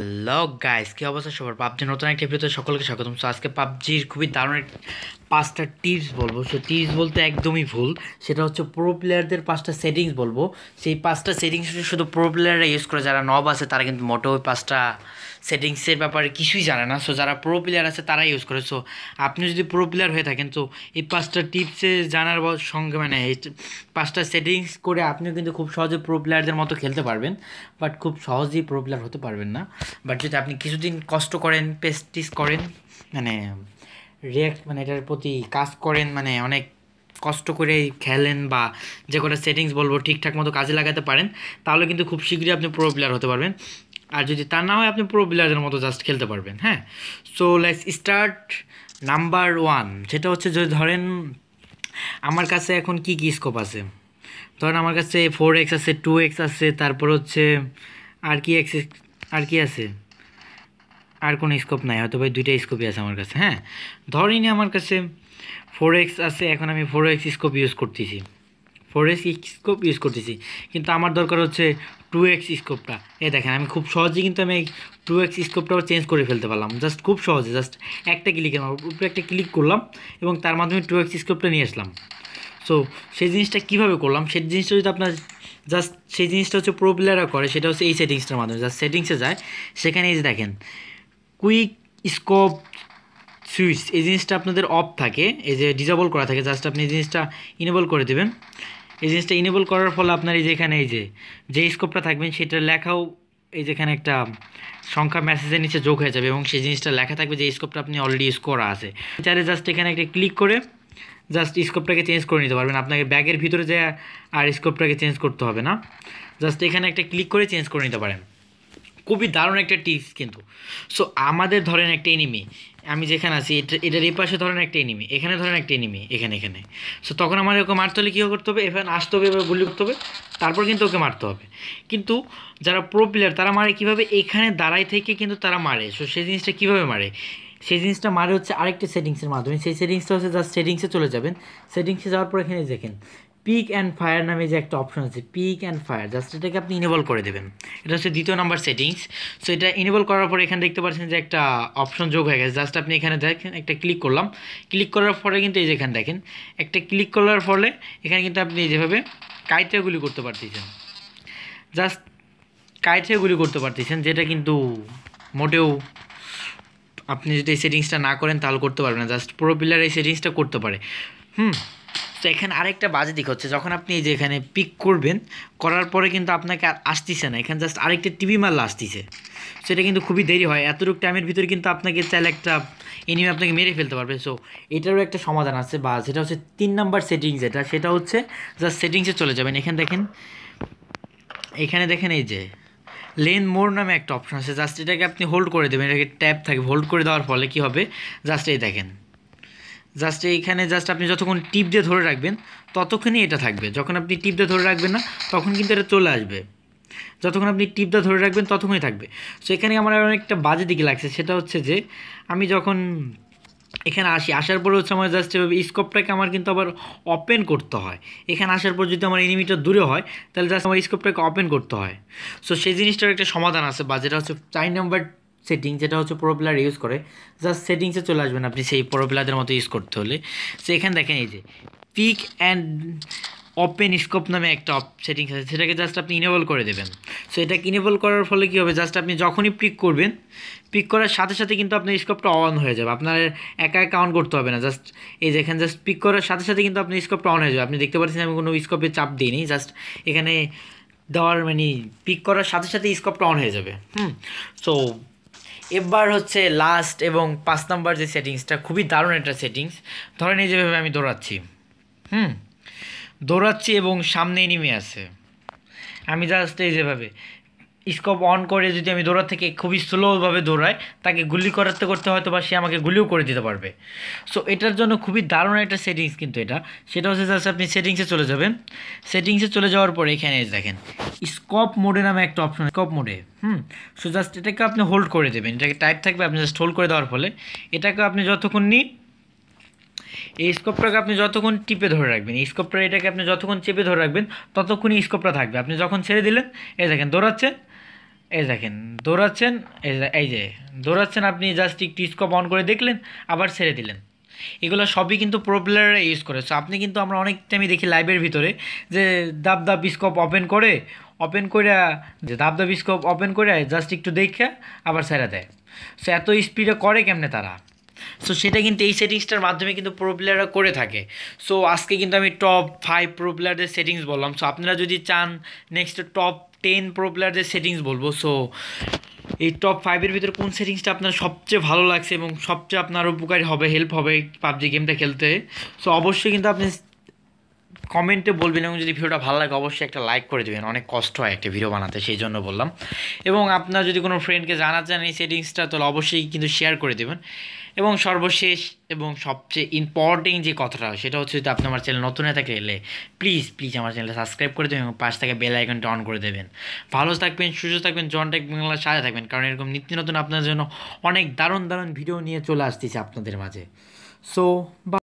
hello guys কী অবস্থা সবার PUBG নতুন একটি ভিডিওতে সকলকে স্বাগতম সো আজকে পাবজির খুবই দারুণ পাঁচটা টিপস বলবো সে টিপস বলতে একদমই ভুল সেটা হচ্ছে প্রো প্লেয়ারদের পাঁচটা সেটিংস বলবো সেই পাঁচটা সেটিংস শুধু প্রো প্লেয়াররা ইউজ করে যারা নব আছে তারা কিন্তু মোটেও ওই পাঁচটা সেটিংসের ব্যাপারে কিছুই জানে না সো যারা প্রো প্লেয়ার আছে তারা ইউজ করে সো আপনি যদি প্রো প্লেয়ার হয়ে থাকেন তো এই পাঁচটা টিপসে জানার সঙ্গে মানে এই পাঁচটা সেটিংস করে আপনিও কিন্তু খুব সহজে প্রো প্লেয়ারদের মতো খেলতে পারবেন বাট খুব সহজেই প্রো প্লেয়ার হতে পারবেন না বাট যদি আপনি কিছুদিন কষ্ট করেন প্র্যাকটিস করেন মানে রিয়াক্ট মানে এটার প্রতি কাজ করেন মানে অনেক কষ্ট করে খেলেন বা যে কটা সেটিংস বলবো ঠিকঠাক মতো কাজে লাগাতে পারেন তাহলে কিন্তু খুব শীঘ্রই আপনি প্রো প্লেয়ার হতে পারবেন আর যদি তা না হয় আপনি প্রো প্লেয়ারের মতো জাস্ট খেলতে পারবেন হ্যাঁ so let's start number one সেটা হচ্ছে যদি ধরেন আমার কাছে এখন কি কী স্কোপ আছে ধরেন আমার কাছে ফোর এক্স আছে টু এক্স আছে তারপর হচ্ছে আর কি এক্স আর কি আছে আর কোনো স্কোপ নাই হয়তো ভাই দুইটা স্কোপই আছে আমার কাছে হ্যাঁ নি আমার কাছে ফোর এক্স আছে এখন আমি ফোর এক্স স্কোপ ইউজ করতেছি ফোর এক্স স্কোপ ইউজ করতেছি কিন্তু আমার দরকার হচ্ছে টু এক্স স্কোপটা এ দেখেন আমি খুব সহজেই কিন্তু আমি টু এক্স স্কোপটাও চেঞ্জ করে ফেলতে পারলাম জাস্ট খুব সহজে জাস্ট একটা ক্লিক আমার উপরে একটা ক্লিক করলাম এবং তার মাধ্যমে টু এক্স স্কোপটা নিয়ে আসলাম সো সেই জিনিসটা কীভাবে করলাম সেই জিনিসটা যদি আপনার জাস্ট সেই জিনিসটা হচ্ছে প্রো করে সেটা হচ্ছে এই সেটিংসটার মাধ্যমে জাস্ট সেটিংসে যায় সেখানে এই যে দেখেন কুইক স্কোপ সুইচ এই জিনিসটা আপনাদের অফ থাকে এই যে ডিজাবল করা থাকে জাস্ট আপনি এই জিনিসটা ইনেবল করে দেবেন এই জিনিসটা ইনেবল করার ফলে আপনার এই যেখানে এই যে যে স্কোপটা থাকবেন সেটা লেখাও এই যেখানে একটা সংখ্যা মেসেজের নিচে যোগ হয়ে যাবে এবং সেই জিনিসটা লেখা থাকবে যে স্কোপটা আপনি অলরেডি ইউজ করা আছে চাইলে জাস্ট এখানে একটা ক্লিক করে জাস্ট স্কোপটাকে চেঞ্জ করে নিতে পারবেন আপনাকে ব্যাগের ভিতরে যে আর স্কোপটাকে চেঞ্জ করতে হবে না জাস্ট এখানে একটা ক্লিক করে চেঞ্জ করে নিতে পারেন খুবই দারুণ একটা টিপস কিন্তু সো আমাদের ধরেন একটা এনিমি আমি যেখানে আছি এটা এটার এই পাশে ধরেন একটা এনিমি এখানে ধরেন একটা এনিমি এখানে এখানে সো তখন আমার ওকে মারতে হলে কী করতে হবে এখানে আসতে হবে এবার গুলি করতে হবে তারপর কিন্তু ওকে মারতে হবে কিন্তু যারা প্রো প্লেয়ার তারা মারে কীভাবে এখানে দাঁড়ায় থেকে কিন্তু তারা মারে সো সেই জিনিসটা কীভাবে মারে সেই জিনিসটা মারে হচ্ছে আরেকটি সেটিংসের মাধ্যমে সেই সেটিংসটা হচ্ছে জাস্ট সেটিংসে চলে যাবেন সেটিংসে যাওয়ার পর এখানে দেখেন পিক অ্যান্ড ফায়ার নামে যে একটা অপশন আছে পিক অ্যান্ড ফায়ার জাস্ট এটাকে আপনি ইনেবল করে দেবেন এটা হচ্ছে দ্বিতীয় নাম্বার সেটিংস সো এটা ইনেবল করার পরে এখানে দেখতে পাচ্ছেন যে একটা অপশন যোগ হয়ে গেছে জাস্ট আপনি এখানে দেখেন একটা ক্লিক করলাম ক্লিক করার পরে কিন্তু এই যেখানে দেখেন একটা ক্লিক করার ফলে এখানে কিন্তু আপনি যেভাবে কায়তাগুলি করতে পারতেছেন জাস্ট গুলি করতে পারতেছেন যেটা কিন্তু মোটেও আপনি যদি এই সেটিংসটা না করেন তাহলে করতে পারবেন না জাস্ট পুরো পিলার এই সেটিংসটা করতে পারে হুম তো এখানে আরেকটা বাজে দিক হচ্ছে যখন আপনি এই যে এখানে পিক করবেন করার পরে কিন্তু আপনাকে আর আসতেছে না এখানে জাস্ট আরেকটা টিভি মারলে আসতেছে সেটা কিন্তু খুবই দেরি হয় এতটুকু টাইমের ভিতরে কিন্তু আপনাকে চাইলে একটা এনিমি আপনাকে মেরে ফেলতে পারবে সো এটারও একটা সমাধান আছে বা সেটা হচ্ছে তিন নাম্বার সেটিং যেটা সেটা হচ্ছে জাস্ট সেটিংসে চলে যাবেন এখানে দেখেন এখানে দেখেন এই যে লেন মোর নামে একটা অপশন আছে জাস্ট এটাকে আপনি হোল্ড করে দেবেন এটাকে ট্যাপ থাকে হোল্ড করে দেওয়ার ফলে কী হবে জাস্ট এই দেখেন জাস্ট এইখানে জাস্ট আপনি যতক্ষণ টিপ দিয়ে ধরে রাখবেন ততক্ষণই এটা থাকবে যখন আপনি টিপ দিয়ে ধরে রাখবেন না তখন কিন্তু এটা চলে আসবে যতক্ষণ আপনি টিপটা ধরে রাখবেন ততক্ষণই থাকবে সো এখানে আমার অনেকটা বাজে দিকে লাগছে সেটা হচ্ছে যে আমি যখন এখানে আসি আসার পরে হচ্ছে আমার জাস্ট স্কোপটাকে আমার কিন্তু আবার ওপেন করতে হয় এখানে আসার পর যদি আমার এনিমিটা দূরে হয় তাহলে জাস্ট আমার স্কোপটাকে ওপেন করতে হয় সো সেই জিনিসটার একটা সমাধান আছে বা যেটা হচ্ছে চাই নাম্বার সেটিং যেটা হচ্ছে প্রোপেলার ইউজ করে জাস্ট সেটিংসে চলে আসবেন আপনি সেই প্রোপেলারদের মতো ইউজ করতে হলে সো এখানে দেখেন এই যে পিক অ্যান্ড ওপেন স্কোপ নামে একটা সেটিংস আছে সেটাকে জাস্ট আপনি ইনেবল করে দেবেন সো এটাকে ইনেবল করার ফলে কী হবে জাস্ট আপনি যখনই পিক করবেন পিক করার সাথে সাথে কিন্তু আপনার স্কোপটা অন হয়ে যাবে আপনার একা একা অন করতে হবে না জাস্ট এই যেখানে জাস্ট পিক করার সাথে সাথে কিন্তু আপনার স্কোপটা অন হয়ে যাবে আপনি দেখতে পাচ্ছেন আমি কোনো স্কোপে চাপ দিইনি জাস্ট এখানে দেওয়ার মানে পিক করার সাথে সাথে স্কোপটা অন হয়ে যাবে হুম সো এবার হচ্ছে লাস্ট এবং পাঁচ নাম্বার যে সেটিংসটা খুবই দারুণ একটা সেটিংস ধরেন এই যেভাবে আমি দৌড়াচ্ছি হুম দৌড়াচ্ছি এবং সামনে নেমে আছে আমি জাস্ট এই যেভাবে স্কোপ অন করে যদি আমি দৌড়ার থেকে খুবই স্লোভাবে দৌড়াই তাকে গুলি করাতে করতে হয়তো বা সে আমাকে গুলিও করে দিতে পারবে সো এটার জন্য খুবই দারুণ একটা সেটিংস কিন্তু এটা সেটা হচ্ছে জাস্ট আপনি সেটিংসে চলে যাবেন সেটিংসে চলে যাওয়ার পরে এখানে দেখেন স্কপ মোডে নামে একটা অপশন স্কপ মোডে হুম সো জাস্ট এটাকে আপনি হোল্ড করে দেবেন এটাকে টাইট থাকবে আপনি জাস্ট হোল্ড করে দেওয়ার ফলে এটাকে আপনি যতক্ষণ নিই এই স্কোপটাকে আপনি যতক্ষণ টিপে ধরে রাখবেন এই স্কোপটা এটাকে আপনি যতক্ষণ চেপে ধরে রাখবেন ততক্ষণই স্কোপটা থাকবে আপনি যখন ছেড়ে দিলেন এই দেখেন দৌড়াচ্ছেন এই দেখেন দৌড়াচ্ছেন এই যে দৌড়াচ্ছেন আপনি জাস্ট একটু স্কোপ অন করে দেখলেন আবার ছেড়ে দিলেন এগুলো সবই কিন্তু প্রো প্লেয়াররা ইউজ করে সো আপনি কিন্তু আমরা অনেক টাইমই দেখি লাইভের ভিতরে যে দাব দাব স্কোপ ওপেন করে ওপেন করে যে দাব দাব স্কোপ ওপেন করে জাস্ট একটু দেখে আবার ছেড়ে দেয় সো এত স্পিডে করে কেমনে তারা সো সেটা কিন্তু এই সেটিংসটার মাধ্যমে কিন্তু প্রো প্লেয়াররা করে থাকে সো আজকে কিন্তু আমি টপ ফাইভ প্রো প্লেয়ারদের সেটিংস বললাম সো আপনারা যদি চান নেক্সট টপ টেন পপুলার যে সেটিংস বলবো সো এই টপ ফাইভের ভিতরে কোন সেটিংসটা আপনার সবচেয়ে ভালো লাগছে এবং সবচেয়ে আপনার উপকারী হবে হেল্প হবে পাবজি গেমটা খেলতে সো অবশ্যই কিন্তু আপনি কমেন্টে বলবেন এবং যদি ভিডিওটা ভালো লাগে অবশ্যই একটা লাইক করে দেবেন অনেক কষ্ট হয় একটা ভিডিও বানাতে সেই জন্য বললাম এবং আপনার যদি কোনো ফ্রেন্ডকে জানা চান এই সেটিংসটা তাহলে অবশ্যই কিন্তু শেয়ার করে দেবেন এবং সর্বশেষ এবং সবচেয়ে ইম্পর্টেন্ট যে কথাটা সেটা হচ্ছে যদি আপনি আমার চ্যানেল নতুন হয়ে থাকে এলে প্লিজ প্লিজ আমার চ্যানেলটা সাবস্ক্রাইব করে দেবেন এবং পাশ থেকে বেল আইকনটা অন করে দেবেন ভালো থাকবেন সুস্থ থাকবেন জন টেক সাজা থাকবেন কারণ এরকম নিত্য নতুন আপনার জন্য অনেক দারুণ দারুণ ভিডিও নিয়ে চলে আসতেছে আপনাদের মাঝে সো